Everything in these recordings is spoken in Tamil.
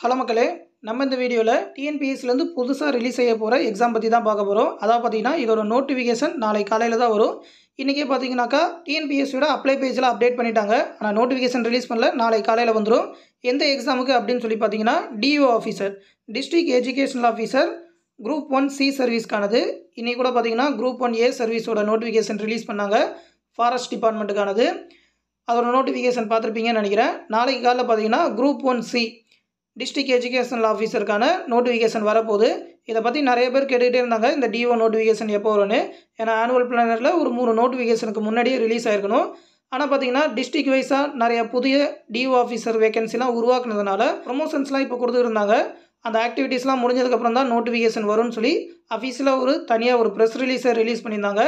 ஹலோ மக்களே நம்ம இந்த வீடியோவில் டிஎன்பிஎஸ்சிலேருந்து புதுசாக ரிலீஸ் செய்ய போகிற எக்ஸாம் பற்றி தான் பார்க்க போகிறோம் அதாவது பார்த்தீங்கன்னா இதோட நோட்டிஃபிகேஷன் நாளை காலையில் தான் வரும் இன்றைக்கே பார்த்தீங்கன்னாக்கா டிஎன்பிஎஸ்சியோட அப்ளை பேஜில் அப்டேட் பண்ணிட்டாங்க ஆனால் நோட்டிஃபிகேஷன் ரிலீஸ் பண்ணல நாளை காலையில் வந்துடும் எந்த எக்ஸாமுக்கு அப்படின்னு சொல்லி பார்த்தீங்கன்னா DO officer district educational officer group one C சர்வீஸ்க்கானது இன்றைக்கி கூட பார்த்தீங்கன்னா குரூப் ஒன் ஏ சர்வீஸோட நோட்டிஃபிகேஷன் ரிலீஸ் பண்ணாங்க ஃபாரஸ்ட் டிபார்ட்மெண்ட்டுக்கானது அதோட நோட்டிஃபிகேஷன் பார்த்துருப்பீங்கன்னு நினைக்கிறேன் நாளைக்கு காலையில் பார்த்தீங்கன்னா group one C district educational ஆஃபீஸருக்கான நோட்டிஃபிகேஷன் வரப்போகுது இதை பற்றி நிறைய பேர் கேட்டுகிட்டே இருந்தாங்க இந்த டிஓ நோட்டிஃபிகேஷன் எப்போ வரும்னு ஏன்னா ஆனுவல் பிளானரில் ஒரு மூணு நோட்டிஃபிகேஷனுக்கு முன்னாடியே ரிலீஸ் ஆயிருக்கணும் ஆனால் பார்த்தீங்கன்னா டிஸ்ட்ரிக்ட் வைஸாக நிறைய புதிய டிஓ ஆஃபீஸர் வேகன்சிலாம் உருவாக்குனதுனால ப்ரொமோஷன்ஸ்லாம் இப்போ கொடுத்துருந்தாங்க அந்த ஆக்டிவிட்டீஸ்லாம் முடிஞ்சதுக்கப்புறம் தான் நோட்டிஃபிகேஷன் வரும்னு சொல்லி அஃபீஸில் ஒரு தனியாக ஒரு ப்ரெஸ் ரிலீஸை ரிலீஸ் பண்ணியிருந்தாங்க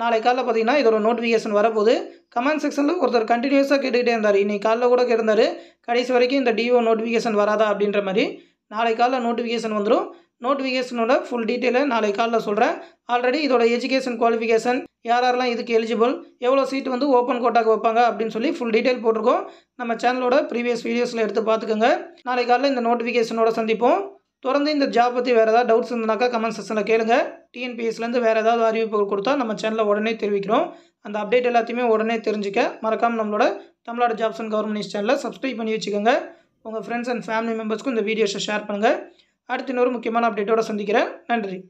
நாளை காலைல பார்த்தீங்கன்னா இதோட நோட்டிஃபிகேஷன் வரப்போகுது கமெண்ட் செக்ஷனில் ஒருத்தர் கண்டினியூஸாக கேட்டுக்கிட்டே இருந்தார் இன்றைக்கி காலைல கூட கேட்டிருந்தார் கடைசி வரைக்கும் இந்த டிஓ நோட்டிஃபிகேஷன் வராதா அப்படின்ற மாதிரி நாளை காலைல நோட்டிஃபிகேஷன் வந்துடும் நோட்டிஃபிகேஷனோட ஃபுல் டீட்டெயிலை நாளை காலில் சொல்கிறேன் ஆல்ரெடி இதோட எஜுகேஷன் குவாலிஃபிகேஷன் யார் யாரெல்லாம் இதுக்கு எலிஜிபிள் எவ்வளோ சீட் வந்து ஓப்பன் கோட்டாக்கு வைப்பாங்க அப்படின்னு சொல்லி ஃபுல் டீட்டெயில் போட்டிருக்கோம் நம்ம சேனலோட ப்ரீவியஸ் வீடியோஸில் எடுத்து பார்த்துக்கோங்க நாளை காலைல இந்த நோட்டிஃபிகேஷனோட சந்திப்போம் தொடர்ந்து இந்த ஜாப் பற்றி வேறு ஏதாவது டவுட்ஸ் இருந்தனாக்கா கமெண்ட் செக்ஷனில் கேளுங்க டிஎன்பிஎஸ்லேருந்து வேறு ஏதாவது அறிவிப்புகள் கொடுத்தா நம்ம சேனலில் உடனே தெரிவிக்கிறோம் அந்த அப்டேட் எல்லாத்தையுமே உடனே தெரிஞ்சுக்க மறக்காமல் நம்மளோட Tamil Nadu jobs and government news சேனலில் சப்ஸ்கிரைப் பண்ணி வச்சுக்கோங்க உங்கள் ஃப்ரெண்ட்ஸ் அண்ட் ஃபேமிலி மெம்பர்ஸ்க்கும் இந்த வீடியோஸை ஷேர் பண்ணுங்கள் அடுத்த இன்னொரு முக்கியமான அப்டேட்டோட சந்திக்கிறேன் நன்றி